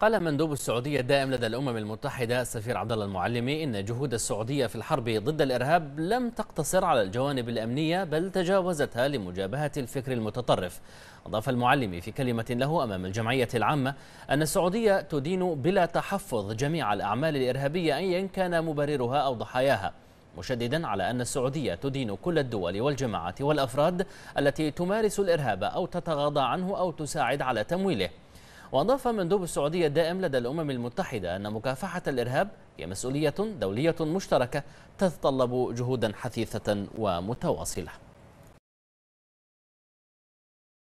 قال مندوب السعودية الدائم لدى الأمم المتحدة السفير عبد الله المعلمي إن جهود السعودية في الحرب ضد الإرهاب لم تقتصر على الجوانب الأمنية بل تجاوزتها لمجابهة الفكر المتطرف. أضاف المعلمي في كلمة له أمام الجمعية العامة أن السعودية تدين بلا تحفظ جميع الأعمال الإرهابية أيا كان مبررها أو ضحاياها. مشددا على أن السعودية تدين كل الدول والجماعات والأفراد التي تمارس الإرهاب أو تتغاضى عنه أو تساعد على تمويله. وأضاف مندوب السعودية الدائم لدى الأمم المتحدة أن مكافحة الإرهاب هي مسؤولية دولية مشتركة تتطلب جهودا حثيثة ومتواصلة